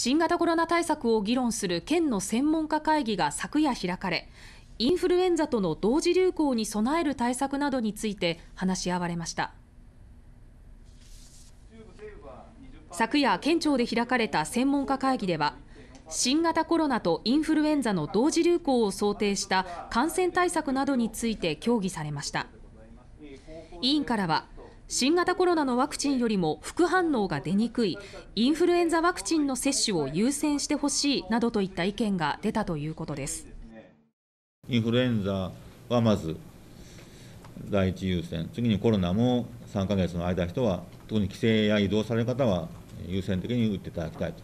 新型コロナ対策を議論する県の専門家会議が昨夜開かれインフルエンザとの同時流行に備える対策などについて話し合われました昨夜県庁で開かれた専門家会議では新型コロナとインフルエンザの同時流行を想定した感染対策などについて協議されました委員からは新型コロナのワクチンよりも副反応が出にくいインフルエンザワクチンの接種を優先してほしいなどといった意見が出たということですインフルエンザはまず第一優先次にコロナも3か月の間人は特に帰省や移動される方は優先的に打っていただきたいと